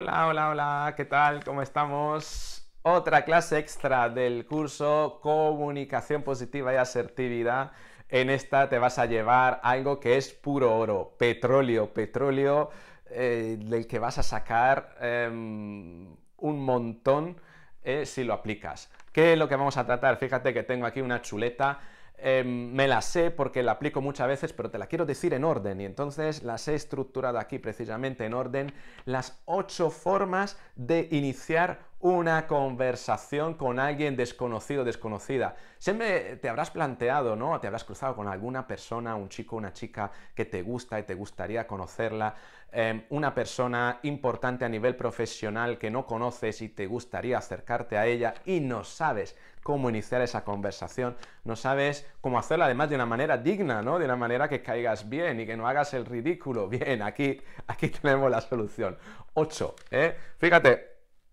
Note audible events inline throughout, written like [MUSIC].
Hola, hola, hola, ¿qué tal? ¿Cómo estamos? Otra clase extra del curso Comunicación Positiva y Asertividad. En esta te vas a llevar algo que es puro oro, petróleo, petróleo eh, del que vas a sacar em, un montón eh, si lo aplicas. ¿Qué es lo que vamos a tratar? Fíjate que tengo aquí una chuleta Em, me la sé porque la aplico muchas veces, pero te la quiero decir en orden. Y entonces las he estructurado aquí precisamente en orden las ocho formas de iniciar una conversación con alguien desconocido, o desconocida. Siempre te habrás planteado, ¿no? Te habrás cruzado con alguna persona, un chico, una chica que te gusta y te gustaría conocerla. Em, una persona importante a nivel profesional que no conoces y te gustaría acercarte a ella y no sabes cómo iniciar esa conversación, no sabes cómo hacerla además de una manera digna, ¿no? De una manera que caigas bien y que no hagas el ridículo. [LAUGHS] Bien, aquí, aquí tenemos la solución. 8, ¿eh? Fíjate,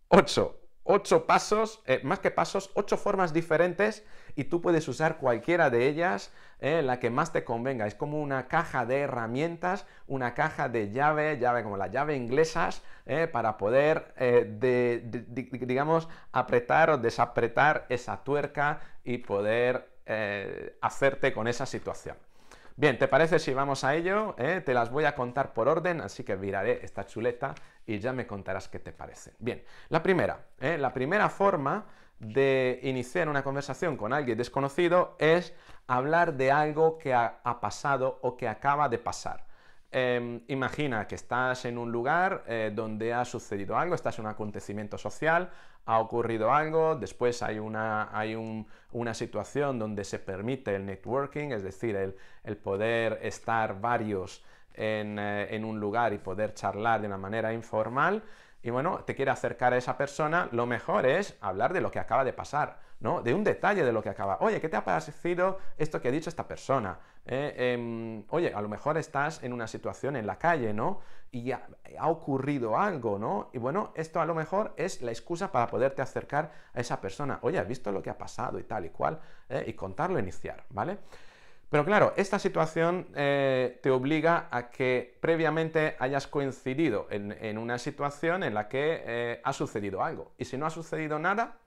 8 ocho pasos, eh, más que pasos, ocho formas diferentes y tú puedes usar cualquiera de ellas, eh, la que más te convenga. Es como una caja de herramientas, una caja de llave, llave como la llave inglesas, eh, para poder, digamos, apretar o desapretar esa tuerca y poder hacerte con esa situación. Bien, ¿te parece si vamos a ello? Eh, te las voy a contar por orden, así que viraré esta chuleta y ya me contarás qué te parece. Bien, la primera, eh, la primera forma de iniciar una conversación con alguien desconocido es hablar de algo que ha pasado o que acaba de pasar. Em, imagina que estás en un lugar eh, donde ha sucedido algo, estás en un acontecimiento social, ha ocurrido algo, después hay una, hay una situación donde se permite el networking, es decir, el, poder estar varios eh, en, un lugar y poder charlar de una manera informal y bueno, te quiere acercar a esa persona, lo mejor es hablar de lo que acaba de pasar, ¿no? De un detalle de lo que acaba. Oye, ¿qué te ha parecido esto que ha dicho esta persona? Eh, em, oye, a lo mejor estás en una situación en la calle, ¿no? Y ha, ocurrido algo, ¿no? Y bueno, esto a lo mejor es la excusa para poderte acercar a esa persona. Oye, ¿has visto lo que ha pasado y tal y cual? Eh, y contarlo, iniciar, ¿vale? Pero claro, esta situación eh, te obliga a que previamente hayas coincidido en, una situación en la que eh, ha sucedido algo. Y si no ha sucedido nada,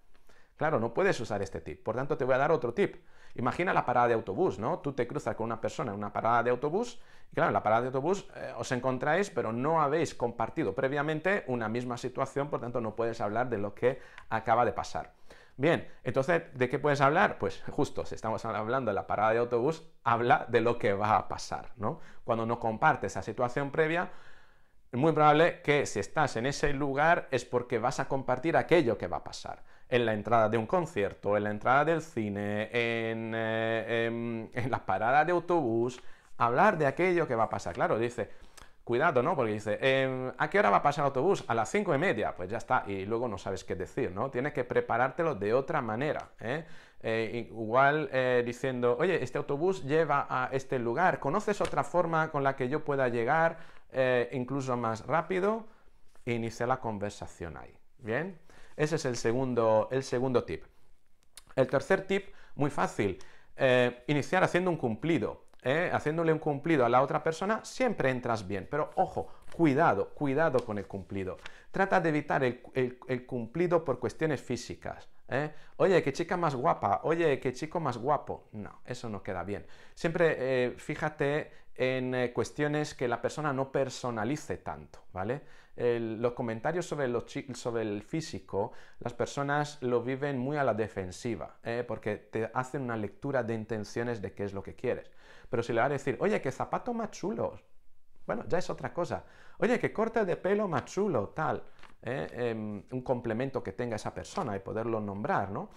claro, no puedes usar este tip. Por tanto, te voy a dar otro tip. Imagina la parada de autobús, ¿no? Tú te cruzas con una persona en una parada de autobús y claro, en la parada de autobús eh, os encontráis, pero no habéis compartido previamente una misma situación, por tanto no puedes hablar de lo que acaba de pasar. Bien, entonces, ¿de qué puedes hablar? Pues [LAUGHS] justo, si estamos hablando de la parada de autobús, habla de lo que va a pasar, ¿no? Cuando no compartes esa situación previa, es muy probable que si estás en ese lugar es porque vas a compartir aquello que va a pasar. En la entrada de un concierto, en la entrada del cine, en, eh, em, en la parada de autobús, hablar de aquello que va a pasar. Claro, dice, cuidado, ¿no? Porque dice, em, ¿a qué hora va a pasar el autobús? A las cinco y media. Pues ya está, y luego no sabes qué decir, ¿no? Tienes que preparártelo de otra manera, ¿eh? Eh, igual eh, diciendo, oye, este autobús lleva a este lugar, ¿conoces otra forma con la que yo pueda llegar incluso más rápido? inicia la conversación ahí, ¿bien? Ese es el segundo, el segundo tip. El tercer tip, muy fácil, iniciar haciendo un cumplido. ¿eh? haciéndole un cumplido a la otra persona, siempre entras bien. Pero ojo, cuidado, cuidado con el cumplido. Trata de evitar el, cumplido por cuestiones físicas. ¿eh? Oye, qué chica más guapa, oye, qué chico más guapo. No, eso no queda bien. Siempre eh, fíjate en cuestiones que la persona no personalice tanto, ¿vale? los comentarios sobre, el físico, las personas lo viven muy a la defensiva, porque te hacen una lectura de intenciones de qué es lo que quieres. Pero si le va a decir, oye, que zapato más chulo, bueno, ya es otra cosa. Oye, que corte de pelo más chulo, tal. Eh, em, un complemento que tenga esa persona y poderlo nombrar, ¿no?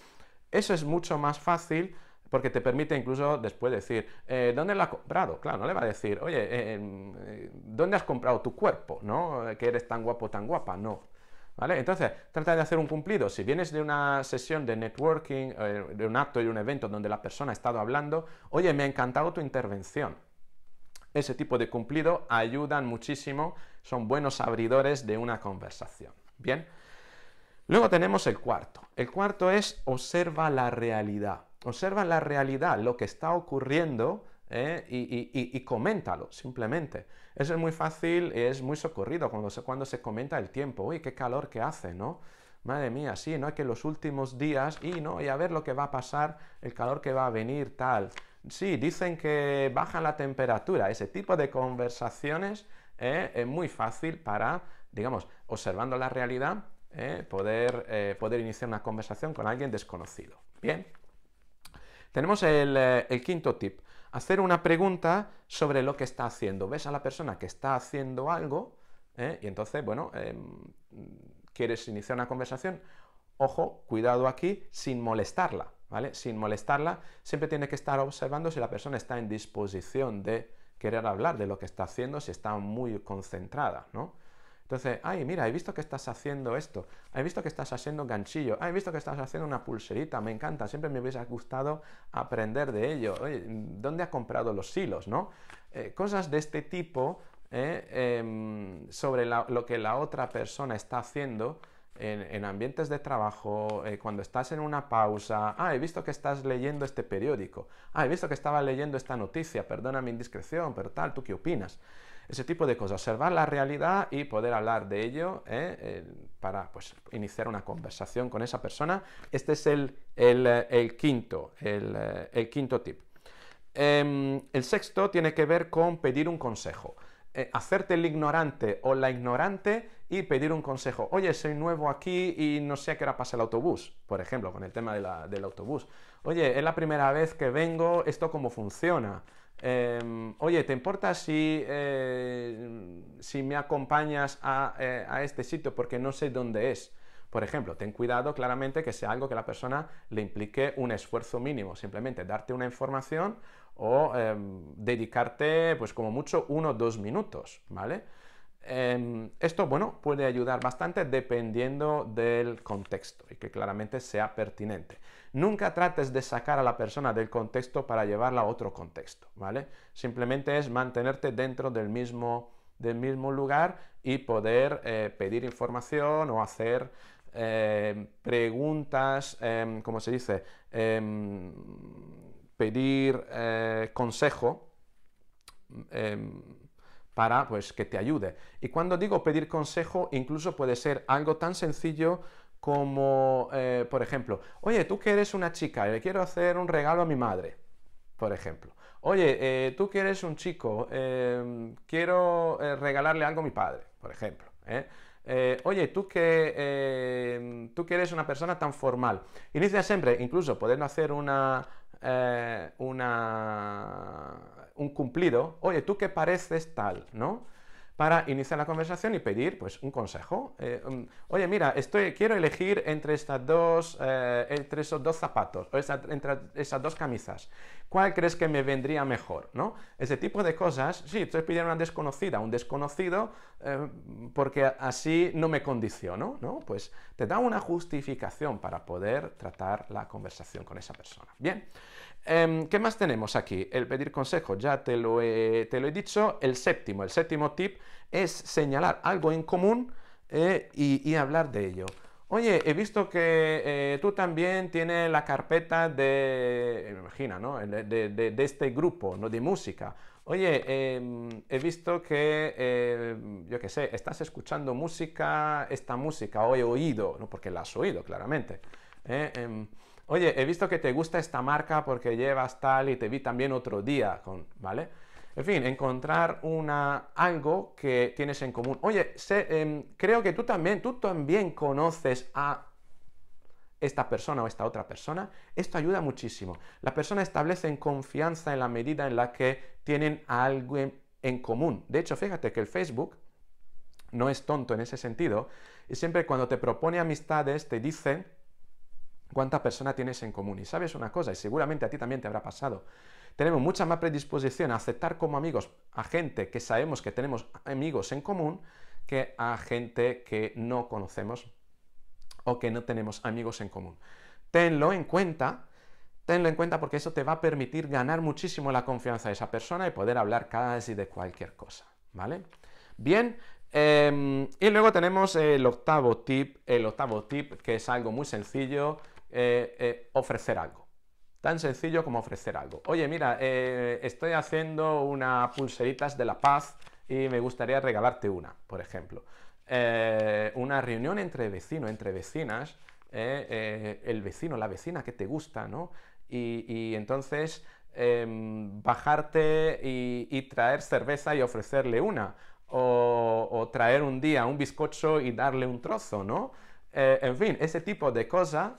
Eso es mucho más fácil porque te permite incluso después decir, eh, ¿dónde lo ha comprado? Claro, no le va a decir, oye, em, eh, ¿dónde has comprado tu cuerpo? ¿No? Que eres tan guapo, tan guapa. No, ¿Vale? Entonces, trata de hacer un cumplido. Si vienes de una sesión de networking, eh, de un acto y un evento donde la persona ha estado hablando, oye, me ha encantado tu intervención. Ese tipo de cumplido ayudan muchísimo, son buenos abridores de una conversación. Bien. Luego tenemos el cuarto. El cuarto es observa la realidad. Observa la realidad, lo que está ocurriendo ¿eh? y, coméntalo, simplemente. Eso es muy fácil es muy socorrido cuando se, cuando se comenta el tiempo. Uy, qué calor que hace, ¿no? Madre mía, sí, ¿no? Que los últimos días y, ¿no? Y a ver lo que va a pasar, el calor que va a venir, tal. Sí, dicen que baja la temperatura. Ese tipo de conversaciones ¿eh? es muy fácil para, digamos, observando la realidad, ¿eh? poder, poder iniciar una conversación con alguien desconocido. Bien. Tenemos el, el quinto tip hacer una pregunta sobre lo que está haciendo. Ves a la persona que está haciendo algo ¿eh? y entonces, bueno, em, quieres iniciar una conversación. Ojo, cuidado aquí, sin molestarla, ¿vale? Sin molestarla, siempre tiene que estar observando si la persona está en disposición de querer hablar de lo que está haciendo, si está muy concentrada, ¿no? Entonces, ay, mira, he visto que estás haciendo esto, he visto que estás haciendo ganchillo, he visto que estás haciendo una pulserita, me encanta, siempre me hubiese gustado aprender de ello. Oye, ¿dónde ha comprado los hilos, no? Eh, cosas de este tipo eh, em, sobre lo que la otra persona está haciendo en, ambientes de trabajo, eh, cuando estás en una pausa, ah, he visto que estás leyendo este periódico, ah, he visto que estaba leyendo esta noticia, perdona mi indiscreción, pero tal, ¿tú qué opinas? Ese tipo de cosas, observar la realidad y poder hablar de ello eh, para pues, iniciar una conversación con esa persona. Este es el, eh, quinto, el, quinto tip. Em, el sexto tiene que ver con pedir un consejo. Eh, hacerte el ignorante o la ignorante y pedir un consejo. Oye, soy nuevo aquí y no sé a qué hora pasa el autobús, por ejemplo, con el tema del autobús. Oye, es la primera vez que vengo, ¿esto cómo funciona? Em, oye, ¿te importa si, eh, me acompañas eh, a, este sitio porque no sé dónde es? Por ejemplo, ten cuidado claramente que sea algo que la persona le implique un esfuerzo mínimo, simplemente darte una información o em, dedicarte, pues como mucho, uno o dos minutos, ¿vale? Em, esto, bueno, puede ayudar bastante dependiendo del contexto y que claramente sea pertinente. Nunca trates de sacar a la persona del contexto para llevarla a otro contexto, ¿vale? Simplemente es mantenerte dentro del mismo, del mismo lugar y poder eh, pedir información o hacer Em, preguntas, em, ¿cómo se dice? Em, pedir eh, consejo para pues, que te ayude. Y cuando digo pedir consejo, incluso puede ser algo tan sencillo como, eh, por ejemplo, oye, tú que eres una chica le quiero hacer un regalo a mi madre, por ejemplo. Oye, eh, tú que eres un chico, quiero regalarle algo a mi padre, por ejemplo. Eh, oye, tú que, eh, tú que eres una persona tan formal, inicia siempre, incluso podiendo hacer eh, una, un cumplido, oye, tú que pareces tal, ¿no? Para iniciar la conversación y pedir, pues, un consejo. Um, oye, mira, estoy, quiero elegir entre estas dos, entre esos dos zapatos, o entre esas dos camisas. ¿Cuál crees que me vendría mejor? ¿No? Ese tipo de cosas, sí, entonces pidiendo una desconocida, un desconocido, eh, porque así no me condiciono, ¿no? Pues te da una justificación para poder tratar la conversación con esa persona. Bien, em, ¿qué más tenemos aquí? El pedir consejo, ya te lo, he, dicho. El séptimo, el séptimo tip es señalar algo en común eh, y hablar de ello. Oye, he visto que eh, tú también tienes la carpeta de, imagina, ¿no? De, este grupo, ¿no? De música. Oye, em, he visto que, em, yo qué sé, estás escuchando música, esta música, o he oído, ¿no? Porque la has oído, claramente. ¿eh? Em, oye, he visto que te gusta esta marca porque llevas tal y te vi también otro día, con, ¿vale? En fin, encontrar una, algo que tienes en común. Oye, em, creo que tú también, tú también conoces a esta persona o esta otra persona, esto ayuda muchísimo. Las personas establecen confianza en la medida en la que tienen algo en, común. De hecho, fíjate que el Facebook no es tonto en ese sentido y siempre cuando te propone amistades te dicen cuánta persona tienes en común. Y sabes una cosa, y seguramente a ti también te habrá pasado, tenemos mucha más predisposición a aceptar como amigos a gente que sabemos que tenemos amigos en común que a gente que no conocemos o que no tenemos amigos en común. Tenlo en cuenta, tenlo en cuenta porque eso te va a permitir ganar muchísimo la confianza de esa persona y poder hablar casi de cualquier cosa, ¿vale? Bien, em, y luego tenemos el octavo tip, el octavo tip que es algo muy sencillo, eh, eh, ofrecer algo. Tan sencillo como ofrecer algo. Oye, mira, eh, estoy haciendo unas pulseritas de la paz y me gustaría regalarte una, por ejemplo. Eh, una reunión entre vecinos, entre vecinas, eh, el vecino, la vecina que te gusta, ¿no? Y, entonces em, bajarte y, traer cerveza y ofrecerle una. O, traer un día un bizcocho y darle un trozo, ¿no? en fin, ese tipo de cosas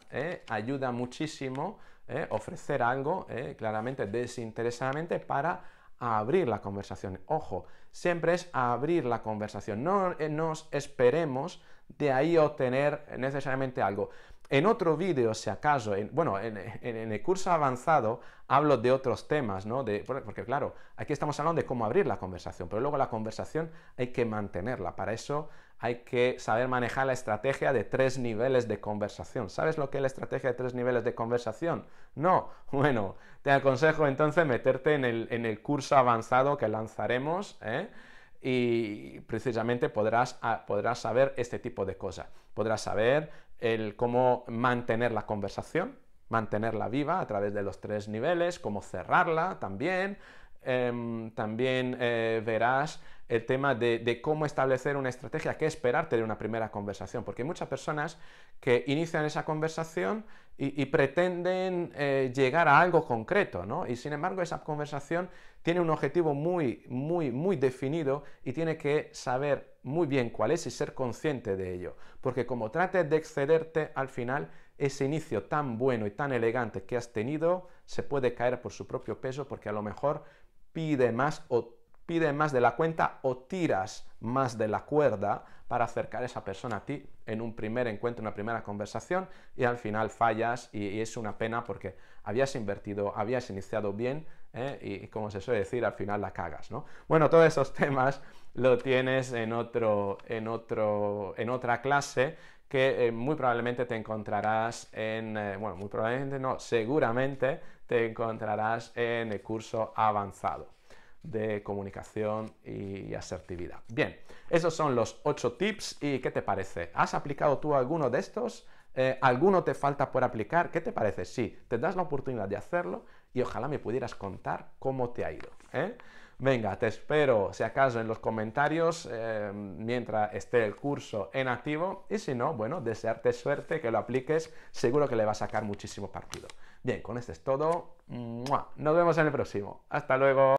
ayuda muchísimo ¿eh? ofrecer algo ¿eh? claramente desinteresadamente para abrir la conversación. Ojo, siempre es abrir la conversación. No eh, nos esperemos de ahí obtener necesariamente algo. En otro vídeo, si acaso, bueno, en, el curso avanzado hablo de otros temas, ¿no? porque claro, aquí estamos hablando de cómo abrir la conversación, pero luego la conversación hay que mantenerla. Para eso hay que saber manejar la estrategia de tres niveles de conversación. ¿Sabes lo que es la estrategia de tres niveles de conversación? No. [LAUGHS] Bueno, te aconsejo entonces meterte en el, el curso avanzado que lanzaremos. ¿eh? y precisamente podrás, podrás saber este tipo de cosas. Podrás saber el cómo mantener la conversación, mantenerla viva a través de los tres niveles, cómo cerrarla también. Em, también eh, verás el tema de, cómo establecer una estrategia, qué esperarte de una primera conversación, porque hay muchas personas que inician esa conversación y, pretenden eh, llegar a algo concreto, ¿no? Y sin embargo esa conversación tiene un objetivo muy, muy, muy definido y tiene que saber muy bien cuál es y ser consciente de ello. Porque como trates de excederte, al final ese inicio tan bueno y tan elegante que has tenido se puede caer por su propio peso porque a lo mejor pide más o pide más de la cuenta o tiras más de la cuerda para acercar a esa persona a ti en un primer encuentro, una primera conversación y al final fallas y es una pena porque habías invertido, habías iniciado bien ¿eh? y, como se suele decir, al final la cagas, ¿no? Bueno, todos esos [LAUGHS] temas lo tienes en, otro, en, otro, en otra clase que eh, muy probablemente te encontrarás en, eh, bueno, muy probablemente no, seguramente te encontrarás en el curso avanzado de comunicación y asertividad. Bien, esos son los 8 tips y ¿qué te parece? ¿Has aplicado tú alguno de estos? Eh, ¿Alguno te falta por aplicar? ¿Qué te parece? Sí, te das la oportunidad de hacerlo y ojalá me pudieras contar cómo te ha ido. ¿eh? Venga, te espero si acaso en los comentarios eh, mientras esté el curso en activo y si no, bueno, desearte suerte, que lo apliques, seguro que le va a sacar muchísimo partido. Bien, con esto es todo. Nos vemos en el próximo. Hasta luego.